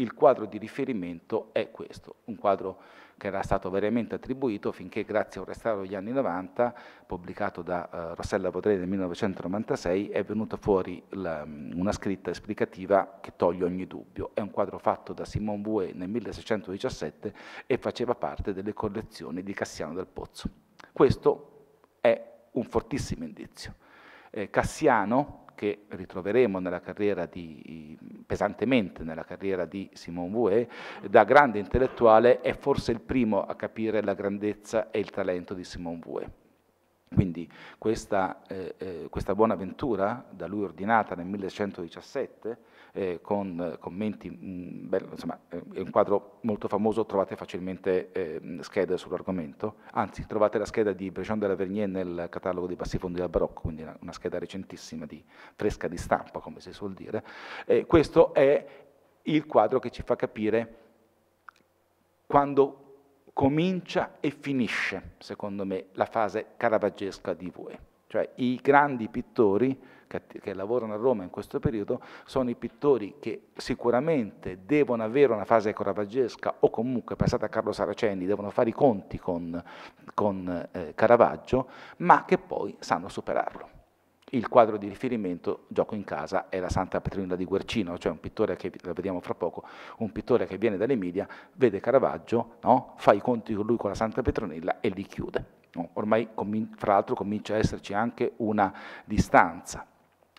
il quadro di riferimento è questo, un quadro che era stato veramente attribuito finché grazie a un restauro degli anni 90, pubblicato da eh, Rossella Potrei nel 1996, è venuta fuori la, mm, una scritta esplicativa che toglie ogni dubbio. È un quadro fatto da Simone Bouet nel 1617 e faceva parte delle collezioni di Cassiano del Pozzo. Questo è un fortissimo indizio. Eh, Cassiano, che ritroveremo nella carriera di pesantemente nella carriera di Simone Vouet, da grande intellettuale è forse il primo a capire la grandezza e il talento di Simone Vouet. Quindi questa, eh, eh, questa buona avventura, da lui ordinata nel 1117, eh, con eh, commenti, mh, mm, bello, insomma eh, è un quadro molto famoso, trovate facilmente eh, schede sull'argomento, anzi trovate la scheda di Breton de la Vernier nel catalogo dei passifondi del barocco, quindi una, una scheda recentissima, di, fresca di stampa come si suol dire. Eh, questo è il quadro che ci fa capire quando comincia e finisce, secondo me, la fase caravaggesca di Vue. Cioè i grandi pittori che, che, lavorano a Roma in questo periodo sono i pittori che sicuramente devono avere una fase caravaggesca o comunque, pensate a Carlo Saraceni, devono fare i conti con, con eh, Caravaggio, ma che poi sanno superarlo. Il quadro di riferimento, gioco in casa, è la Santa Petronilla di Guercino, cioè un pittore che, la vediamo fra poco, un pittore che viene dall'Emilia, vede Caravaggio, no? fa i conti con lui con la Santa Petronilla e li chiude. Ormai fra l'altro comincia a esserci anche una distanza.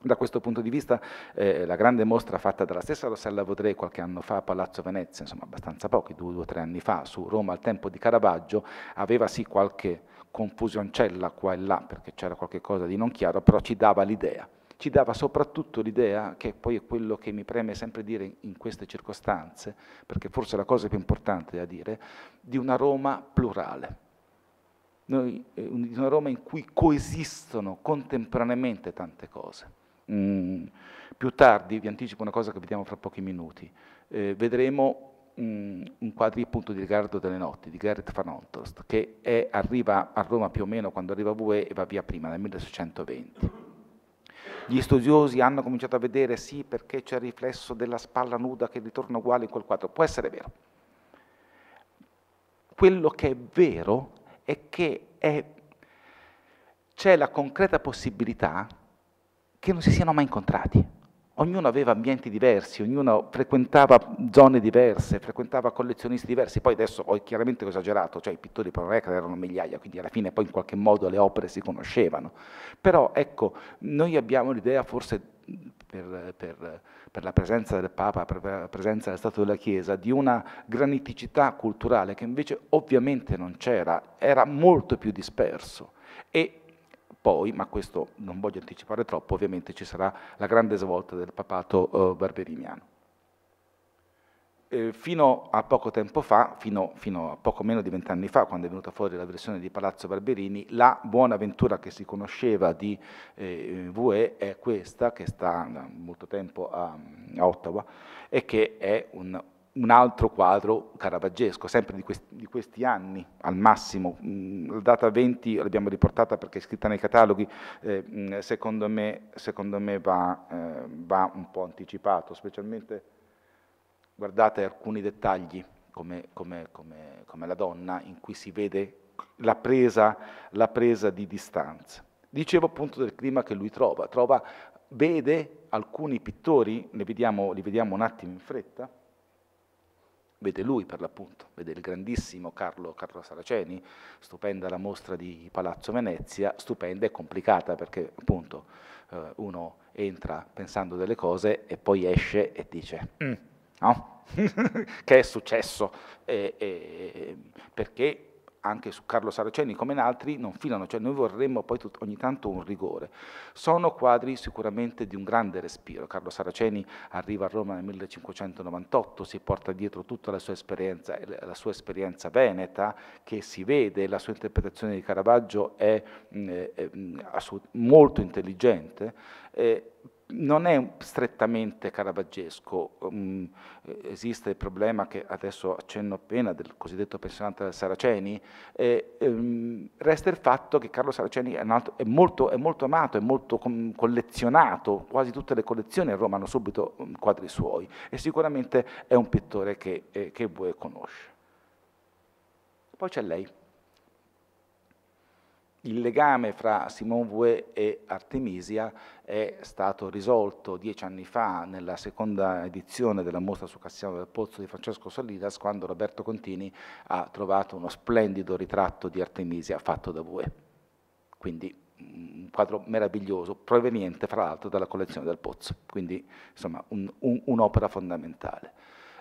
Da questo punto di vista eh, la grande mostra fatta dalla stessa Rossella Vaudré qualche anno fa a Palazzo Venezia, insomma abbastanza pochi, due o tre anni fa, su Roma al tempo di Caravaggio, aveva sì qualche confusioncella qua e là perché c'era qualche cosa di non chiaro, però ci dava l'idea. Ci dava soprattutto l'idea, che poi è quello che mi preme sempre dire in queste circostanze, perché forse è la cosa più importante da dire, di una Roma plurale noi, eh, una Roma in cui coesistono contemporaneamente tante cose. Mm, più tardi, vi anticipo una cosa che vediamo fra pochi minuti, eh, vedremo mm, un quadri appunto di Riccardo delle Notti, di Gerrit van Hontost, che è, arriva a Roma più o meno quando arriva a Vue e va via prima, nel 1620. Gli studiosi hanno cominciato a vedere sì perché c'è il riflesso della spalla nuda che ritorna uguale in quel quadro, può essere vero. Quello che è vero è che è, c'è la concreta possibilità che non si siano mai incontrati. Ognuno aveva ambienti diversi, ognuno frequentava zone diverse, frequentava collezionisti diversi. Poi adesso ho chiaramente esagerato, cioè i pittori pro prorecra erano migliaia, quindi alla fine poi in qualche modo le opere si conoscevano. Però ecco, noi abbiamo l'idea forse per, per, per, la presenza del Papa, per la presenza del Stato della Chiesa, di una graniticità culturale che invece ovviamente non c'era, era molto più disperso. E poi, ma questo non voglio anticipare troppo, ovviamente ci sarà la grande svolta del papato eh, barberiniano. Eh, fino a poco tempo fa, fino, fino a poco meno di vent'anni fa, quando è venuta fuori la versione di Palazzo Barberini, la buona avventura che si conosceva di eh, VE è questa, che sta da molto tempo a, a Ottawa, e che è un, un altro quadro caravaggesco, sempre di, questi, di questi anni al massimo. Mm, la data 20 l'abbiamo riportata perché è scritta nei cataloghi, eh, mm, secondo, me, secondo me va, eh, va, un po' anticipato, specialmente Guardate alcuni dettagli, come, come, come, come la donna, in cui si vede la presa, la presa di distanza. Dicevo appunto del clima che lui trova, trova vede alcuni pittori, vediamo, li vediamo un attimo in fretta, vede lui per l'appunto, vede il grandissimo Carlo, Carlo Saraceni, stupenda la mostra di Palazzo Venezia, stupenda e complicata perché appunto eh, uno entra pensando delle cose e poi esce e dice... Mm no? che è successo, eh, eh, perché anche su Carlo Saraceni come in altri non filano, cioè noi vorremmo poi ogni tanto un rigore. Sono quadri sicuramente di un grande respiro. Carlo Saraceni arriva a Roma nel 1598, si porta dietro tutta la sua esperienza, la sua esperienza veneta che si vede, la sua interpretazione di Caravaggio è, mm, è, è mm, molto intelligente. Eh, non è strettamente caravaggesco, mm, eh, esiste il problema che adesso accenno appena del cosiddetto pensionante Saraceni, eh, um, resta il fatto che Carlo Saraceni è, altro, è, molto, è molto, amato, è molto collezionato, quasi tutte le collezioni a Roma hanno subito mm, quadri suoi e sicuramente è un pittore che, eh, che voi conosce. Poi c'è lei il legame fra Simone Vouet e Artemisia è stato risolto dieci anni fa nella seconda edizione della mostra su Cassiano del Pozzo di Francesco Solidas quando Roberto Contini ha trovato uno splendido ritratto di Artemisia fatto da Vouet. Quindi un quadro meraviglioso, proveniente fra l'altro dalla collezione del Pozzo, quindi insomma un'opera un, un fondamentale.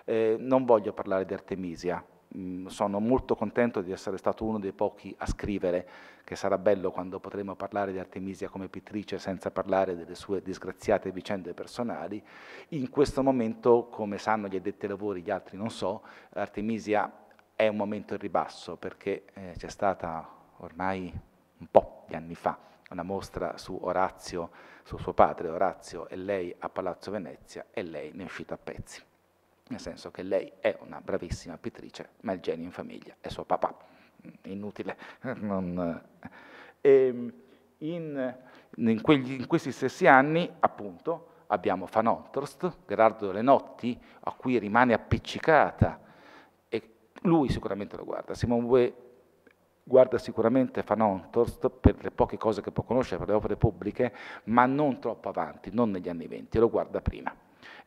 Eh, non voglio parlare di Artemisia, Mm, sono molto contento di essere stato uno dei pochi a scrivere, che sarà bello quando potremo parlare di Artemisia come pittrice senza parlare delle sue disgraziate vicende personali. In questo momento, come sanno gli addetti ai lavori, gli altri non so, Artemisia è un momento in ribasso perché eh, c'è stata ormai un po' di anni fa una mostra su Orazio, su suo padre Orazio e lei a Palazzo Venezia e lei ne è uscita a pezzi nel senso che lei è una bravissima pittrice, ma il genio in famiglia è suo papà. Mm, inutile. Non... Eh. Ehm, in, in, quegli, in, questi stessi anni, appunto, abbiamo Fanontrost, Gerardo delle Notti, a cui rimane appiccicata, e lui sicuramente lo guarda. Simone Bue guarda sicuramente Fanontorst per le poche cose che può conoscere, per le opere pubbliche, ma non troppo avanti, non negli anni venti, lo guarda prima.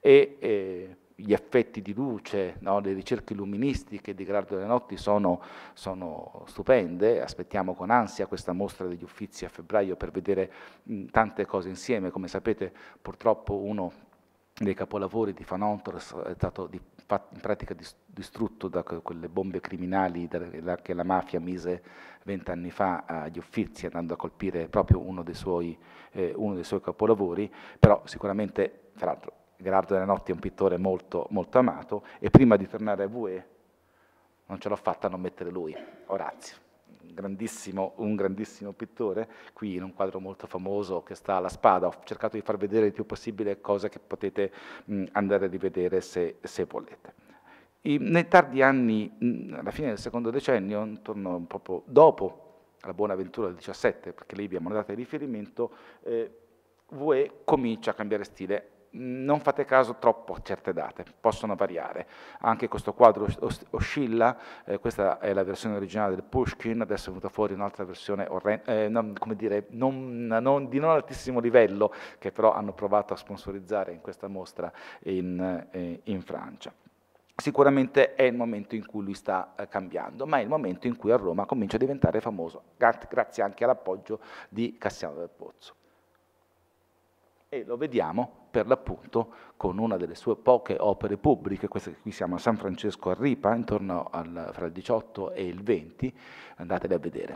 E, eh, gli effetti di luce, no? le ricerche illuministiche di Grado delle Notti sono, sono, stupende, aspettiamo con ansia questa mostra degli uffizi a febbraio per vedere mh, mm, tante cose insieme, come sapete purtroppo uno dei capolavori di Fanontor è stato di, in pratica distrutto da quelle bombe criminali che la mafia mise vent'anni fa agli Uffizi andando a colpire proprio uno dei suoi, eh, uno dei suoi capolavori, però sicuramente, tra l'altro, Gerardo della Notti è un pittore molto, molto amato, e prima di tornare a Vue non ce l'ho fatta a non mettere lui, Orazio. Grandissimo, un grandissimo pittore, qui in un quadro molto famoso che sta alla spada. Ho cercato di far vedere il più possibile cose che potete mh, andare a rivedere se, se volete. I, nei tardi anni, mh, alla fine del secondo decennio, intorno proprio dopo la buona Buonaventura del 17, perché lì abbiamo una data di riferimento, eh, Vue comincia a cambiare stile non fate caso troppo a certe date, possono variare. Anche questo quadro os oscilla, eh, questa è la versione originale del Pushkin, adesso è venuta fuori un'altra versione eh, non, come dire, non, non, di non altissimo livello, che però hanno provato a sponsorizzare in questa mostra in, eh, in Francia. Sicuramente è il momento in cui lui sta eh, cambiando, ma è il momento in cui a Roma comincia a diventare famoso, grazie anche all'appoggio di Cassiano del Pozzo e lo vediamo per l'appunto con una delle sue poche opere pubbliche, questa che qui siamo a San Francesco a Ripa, intorno al, fra il 18 e il 20, andatele a vedere.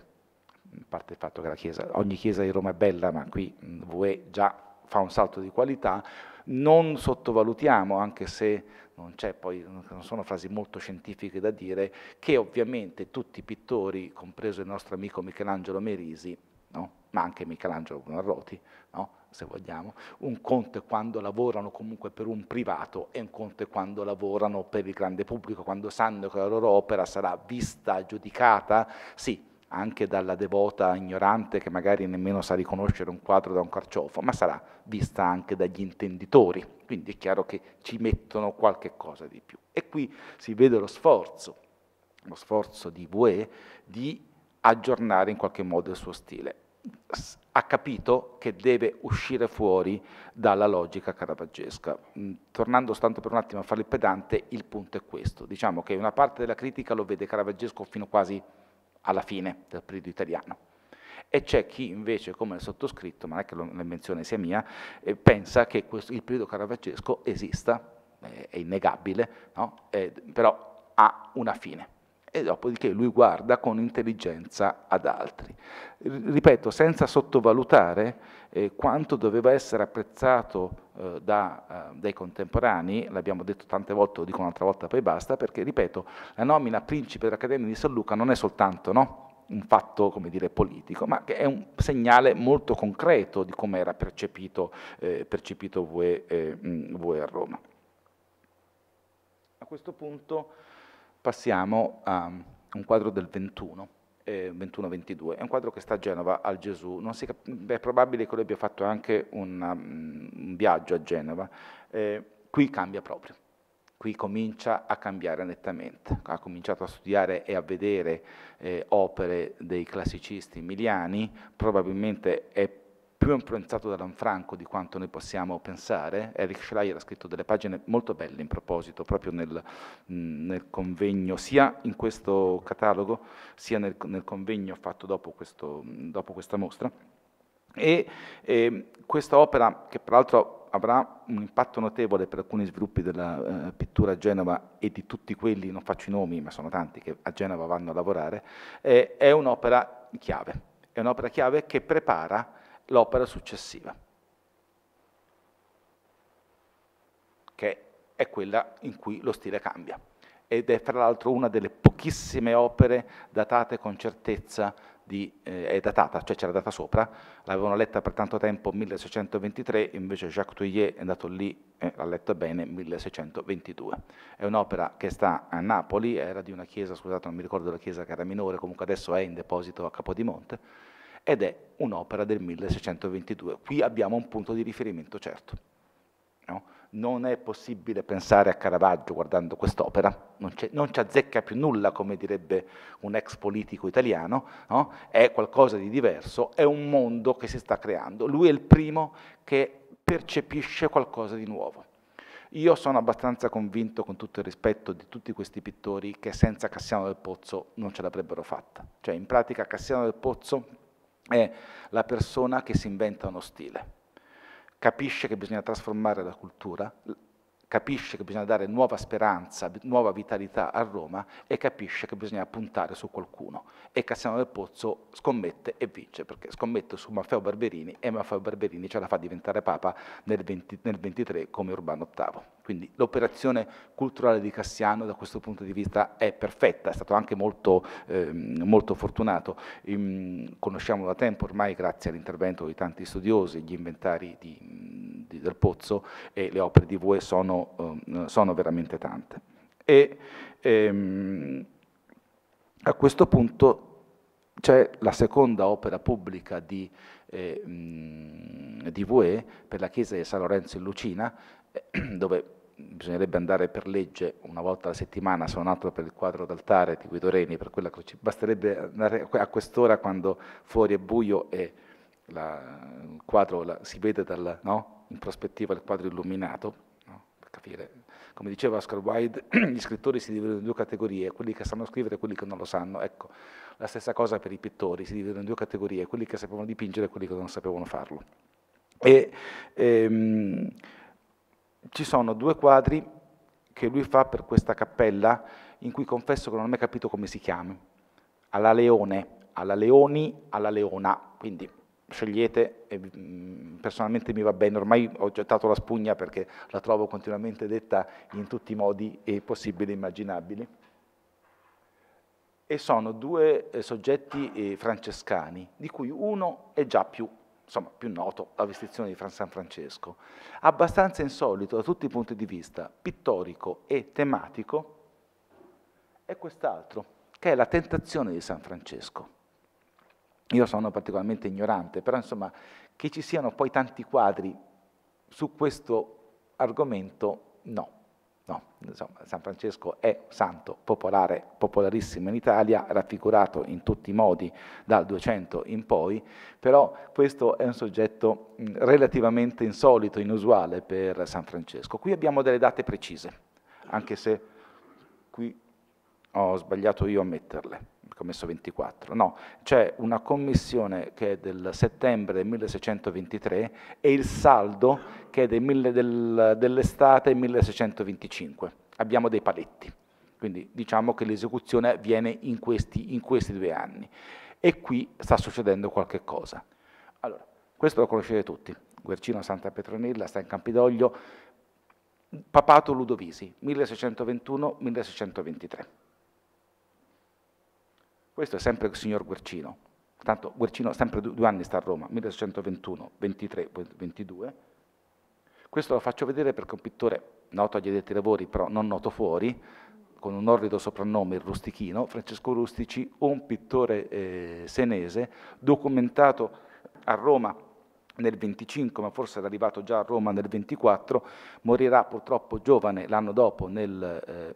A parte il fatto che chiesa, ogni chiesa di Roma è bella, ma qui VE già fa un salto di qualità, non sottovalutiamo, anche se non, poi, non sono frasi molto scientifiche da dire, che ovviamente tutti i pittori, compreso il nostro amico Michelangelo Merisi, no? ma anche Michelangelo Buonarroti, no? se vogliamo. Un conto è quando lavorano comunque per un privato e un conto è quando lavorano per il grande pubblico, quando sanno che la loro opera sarà vista, giudicata, sì, anche dalla devota ignorante che magari nemmeno sa riconoscere un quadro da un carciofo, ma sarà vista anche dagli intenditori. Quindi è chiaro che ci mettono qualche cosa di più. E qui si vede lo sforzo, lo sforzo di Vue di aggiornare in qualche modo il suo stile ha capito che deve uscire fuori dalla logica caravaggesca. Mm, tornando tanto per un attimo a fare il pedante, il punto è questo. Diciamo che una parte della critica lo vede caravaggesco fino quasi alla fine del periodo italiano. E c'è chi invece, come il sottoscritto, ma non è che l'invenzione sia mia, eh, pensa che questo, il periodo caravaggesco esista, eh, è innegabile, no? eh, però ha una fine e dopodiché lui guarda con intelligenza ad altri. Ripeto, senza sottovalutare eh, quanto doveva essere apprezzato eh, da, eh, dai contemporanei, l'abbiamo detto tante volte, lo dico un'altra volta poi basta, perché ripeto, la nomina principe dell'Accademia di San Luca non è soltanto no, un fatto come dire, politico, ma è un segnale molto concreto di come era percepito, eh, percepito voi, eh, voi a Roma. A questo punto passiamo a un quadro del 21. Eh, 21-22, è un quadro che sta a Genova al Gesù, cap- è probabile che lui abbia fatto anche una, mm, un, viaggio a Genova, eh, qui cambia proprio, qui comincia a cambiare nettamente, ha cominciato a studiare e a vedere eh, opere dei classicisti emiliani. probabilmente è più influenzato da Lanfranco di quanto noi possiamo pensare. Eric Schreier ha scritto delle pagine molto belle in proposito, proprio nel, nel convegno, sia in questo catalogo, sia nel, nel convegno fatto dopo, questo, dopo questa mostra. E eh, questa opera, che tra l'altro avrà un impatto notevole per alcuni sviluppi della eh, pittura a Genova e di tutti quelli, non faccio i nomi, ma sono tanti che a Genova vanno a lavorare, eh, è un'opera chiave. È un'opera chiave che prepara l'opera successiva, che è quella in cui lo stile cambia. Ed è fra l'altro una delle pochissime opere datate con certezza di, eh, è datata, cioè c'era data sopra, l'avevano letta per tanto tempo 1623, invece Jacques Touillet è andato lì e eh, l'ha letta bene 1622. È un'opera che sta a Napoli, era di una chiesa, scusate non mi ricordo la chiesa che era minore, comunque adesso è in deposito a Capodimonte, ed è un'opera del 1622. Qui abbiamo un punto di riferimento certo. No? Non è possibile pensare a Caravaggio guardando quest'opera, non, non ci azzecca più nulla, come direbbe un ex politico italiano, no? è qualcosa di diverso, è un mondo che si sta creando. Lui è il primo che percepisce qualcosa di nuovo. Io sono abbastanza convinto, con tutto il rispetto di tutti questi pittori, che senza Cassiano del Pozzo non ce l'avrebbero fatta. Cioè, in pratica, Cassiano del Pozzo è la persona che si inventa uno stile, capisce che bisogna trasformare la cultura, capisce che bisogna dare nuova speranza, nuova vitalità a Roma e capisce che bisogna puntare su qualcuno. E Cassiano del Pozzo scommette e vince, perché scommette su Maffeo Barberini e Maffeo Barberini ce la fa diventare Papa nel, 20, nel 23 come Urbano VIII. Quindi l'operazione culturale di Cassiano da questo punto di vista è perfetta, è stato anche molto, eh, molto fortunato. Ehm, conosciamo da tempo ormai, grazie all'intervento di tanti studiosi, gli inventari di di, del Pozzo e le opere di Vue sono, ehm, sono veramente tante. E ehm, a questo punto c'è la seconda opera pubblica di, eh, di Vue per la chiesa di San Lorenzo in Lucina, eh, dove bisognerebbe andare per legge una volta alla settimana, se non altro per il quadro d'altare di Guido Reni, per quella croce. basterebbe andare a quest'ora quando fuori è buio e la, il quadro la, si vede dal, no? in prospettiva il quadro illuminato, no? per capire. Come diceva Oscar Wilde, gli scrittori si dividono in due categorie, quelli che sanno scrivere e quelli che non lo sanno. Ecco, la stessa cosa per i pittori, si dividono in due categorie, quelli che sapevano dipingere e quelli che non sapevano farlo. E, ehm, ci sono due quadri che lui fa per questa cappella in cui confesso che non ho mai capito come si chiami. Alla Leone, alla Leoni, alla Leona. Quindi scegliete, e, mm, personalmente mi va bene, ormai ho gettato la spugna perché la trovo continuamente detta in tutti i modi e possibili e immaginabili. E sono due eh, soggetti eh, francescani, di cui uno è già più, insomma, più noto, la vestizione di Fran San Francesco, abbastanza insolito da tutti i punti di vista pittorico e tematico, è quest'altro, che è la tentazione di San Francesco. Io sono particolarmente ignorante, però insomma che ci siano poi tanti quadri su questo argomento, no. no. Insomma, San Francesco è santo popolare, popolarissimo in Italia, raffigurato in tutti i modi dal 200 in poi, però questo è un soggetto relativamente insolito, inusuale per San Francesco. Qui abbiamo delle date precise, anche se qui ho sbagliato io a metterle commesso 24, no, c'è una commissione che è del settembre del 1623 e il saldo che è del, dell'estate 1625. Abbiamo dei paletti, quindi diciamo che l'esecuzione avviene in questi, in questi due anni. E qui sta succedendo qualche cosa. Allora, questo lo conoscete tutti, Guercino Santa Petronilla sta in Campidoglio, Papato Ludovisi, 1621-1623. Questo è sempre il signor Guercino. Tanto Guercino sempre due anni sta a Roma, 1821, 23, 22. Questo lo faccio vedere perché è un pittore noto agli addetti lavori, però non noto fuori, con un orrido soprannome, il rustichino, Francesco Rustici, un pittore eh, senese, documentato a Roma nel 25, ma forse era arrivato già a Roma nel 24, morirà purtroppo giovane l'anno dopo, nel, eh,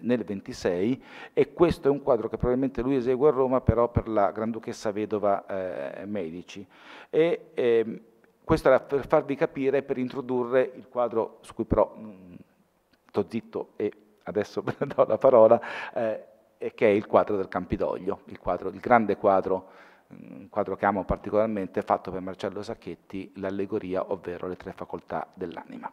nel, 26, e questo è un quadro che probabilmente lui esegue a Roma, però per la Granduchessa Vedova eh, Medici. E, eh, questo era per farvi capire, per introdurre il quadro su cui però mm, sto zitto e adesso do la parola, eh, che è il quadro del Campidoglio, il, quadro, il grande quadro un quadro che amo particolarmente, fatto per Marcello Sacchetti, l'allegoria, ovvero le tre facoltà dell'anima.